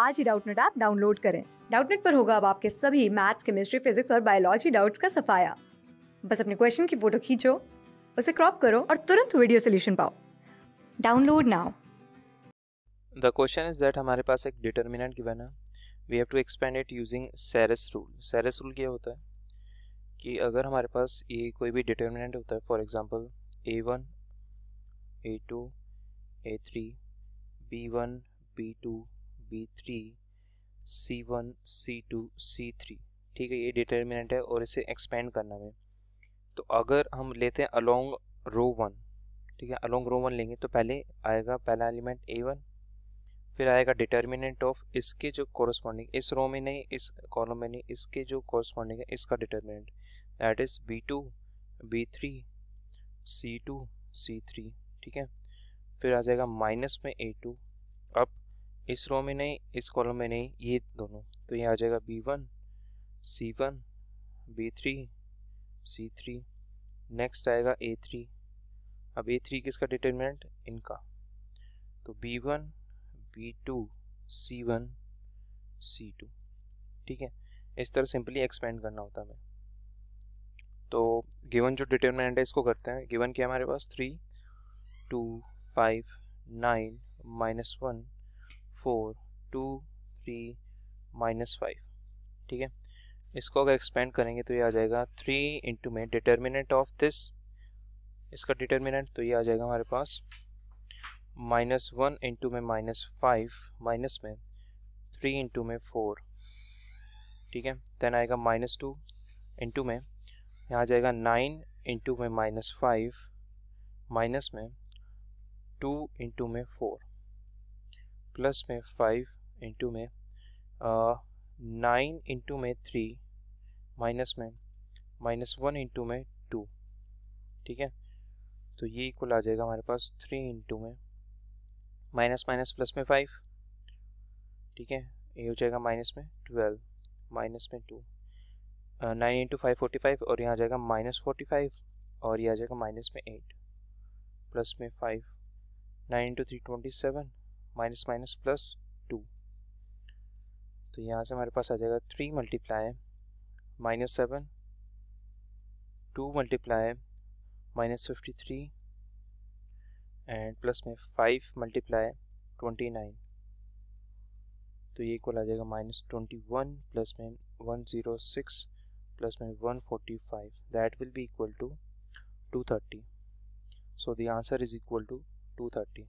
आज ही Doubtnut app download करें डाउटनेट पर होगा अब आपके सभी मैथ्स केमिस्ट्री फिजिक्स और बायोलॉजी डाउट्स का सफाया बस अपने क्वेश्चन की फोटो खींचो उसे क्रॉप करो और तुरंत वीडियो सोल्यूशन पाओ download now the question is that हमारे पास एक डिटर्मिनेंट गिवन है we have to expand it using Sarrus rule Sarrus rule क्या होता है कि अगर हमारे पास ये कोई भी डिटर्मिनेंट होता है for example A one A two A three B one B two B three C one C two C three ठीक है ये डिटर्मिनेंट है और इसे एक्सपेंड करना है तो अगर हम लेते हैं अलोंग रो वन ठीक है अलोंग रो वन लेंगे तो पहले आएगा पहला एलिमेंट ए वन फिर आएगा डिटर्मिनेंट ऑफ इसके जो कॉरस्पॉन्डिंग इस रो में नहीं इस कॉलम में नहीं इसके जो कॉरस्पॉन्डिंग है इसका determinant that is B two B three C two C three ठीक है फिर आ जाएगा माइनस में ए टू अप इस रो में नहीं इस कॉलम में नहीं ये दोनों तो ये आ जाएगा B one C one B three C three next आएगा ए थ्री अब ए थ्री किसका डिटर्मिनेंट इनका तो B one B two C one C two ठीक है इस तरह सिंपली एक्सपेंड करना होता है तो गिवन जो डिटर्मिनेंट है इसको करते हैं गिवन क्या हमारे पास three two five nine minus one four two three minus five ठीक है इसको अगर एक्सपेंड करेंगे तो ये आ जाएगा थ्री इंटू में डिटर्मिनेंट ऑफ दिस इसका डिटर्मिनेंट तो ये आ जाएगा हमारे पास माइनस वन इंटू में माइनस फाइव माइनस में थ्री इंटू में फोर ठीक है देन आएगा माइनस टू इंटू में यहाँ आ जाएगा नाइन इंटू में माइनस फाइव माइनस में टू इंटू में फोर प्लस में फाइव इंटू में नाइन uh, इंटू में थ्री माइनस में माइनस वन इंटू में टू ठीक है तो ये इक्वल आ जाएगा हमारे पास थ्री इंटू में माइनस माइनस प्लस में फाइव ठीक है ये हो जाएगा माइनस में ट्वेल्व माइनस में two nine into five forty five और यहाँ आ जाएगा माइनस फोर्टी फाइव और ये आ जाएगा माइनस में एट प्लस में five nine into three twenty seven minus minus plus two तो यहाँ से हमारे पास आ जाएगा three multiply minus seven two multiply minus fifty three and plus में फाइव मल्टीप्लाई ट्वेंटी नाइन तो ये इक्वल आ जाएगा माइनस ट्वेंटी वन प्लस में वन ज़ीरो सिक्स प्लस में one forty five that will be equal to two thirty so the answer is equal to two thirty